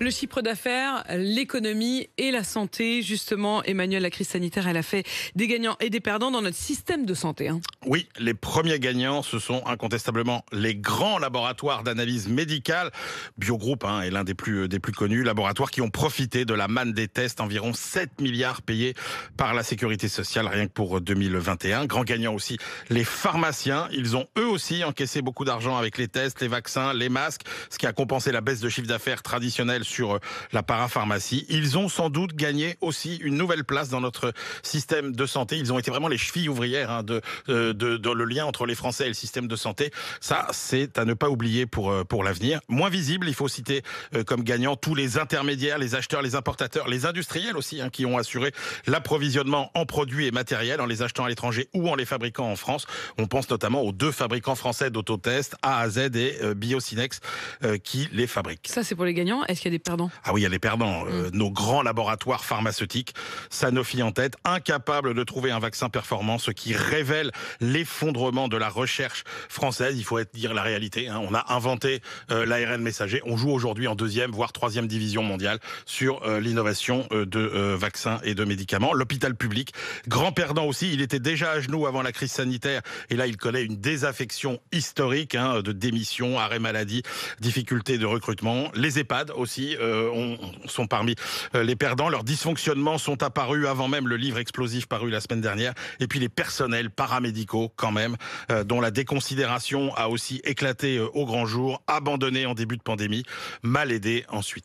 Le chiffre d'affaires, l'économie et la santé. Justement, Emmanuel, la crise sanitaire, elle a fait des gagnants et des perdants dans notre système de santé. Hein. Oui, les premiers gagnants, ce sont incontestablement les grands laboratoires d'analyse médicale. Biogroup hein, est l'un des plus, des plus connus, laboratoires qui ont profité de la manne des tests, environ 7 milliards payés par la sécurité sociale rien que pour 2021. Grand gagnant aussi les pharmaciens. Ils ont eux aussi encaissé beaucoup d'argent avec les tests, les vaccins, les masques, ce qui a compensé la baisse de chiffre d'affaires traditionnelle sur euh, la parapharmacie. Ils ont sans doute gagné aussi une nouvelle place dans notre système de santé. Ils ont été vraiment les chevilles ouvrières hein, de, euh, le lien entre les Français et le système de santé. Ça, c'est à ne pas oublier pour, euh, pour l'avenir. Moins visible, il faut citer comme gagnants tous les intermédiaires, les acheteurs, les importateurs, les industriels aussi, hein, qui ont assuré l'approvisionnement en produits et matériels en les achetant à l'étranger ou en les fabriquant en France. On pense notamment aux deux fabricants français d'autotests, AAZ et Z Biocinex, qui les fabriquent. Ça, c'est pour les gagnants. Est-ce qu'il y a des ah oui, il y a perdants. Euh, mm. nos grands laboratoires pharmaceutiques, Sanofi en tête, incapables de trouver un vaccin performant, ce qui révèle l'effondrement de la recherche française. Il faut dire la réalité. Hein. On a inventé euh, l'ARN messager. On joue aujourd'hui en deuxième, voire troisième division mondiale sur euh, l'innovation de vaccins et de médicaments. L'hôpital public, grand perdant aussi. Il était déjà à genoux avant la crise sanitaire et là, il connaît une désaffection historique hein, de démission, arrêt maladie, difficulté de recrutement. Les EHPAD aussi euh, sont parmi euh, les perdants. Leurs dysfonctionnements sont apparus avant même le livre explosif paru la semaine dernière. Et puis les personnels paramédicaux, quand même, euh, dont la déconsidération a aussi éclaté au grand jour, abandonnés en début de pandémie, mal aidés ensuite.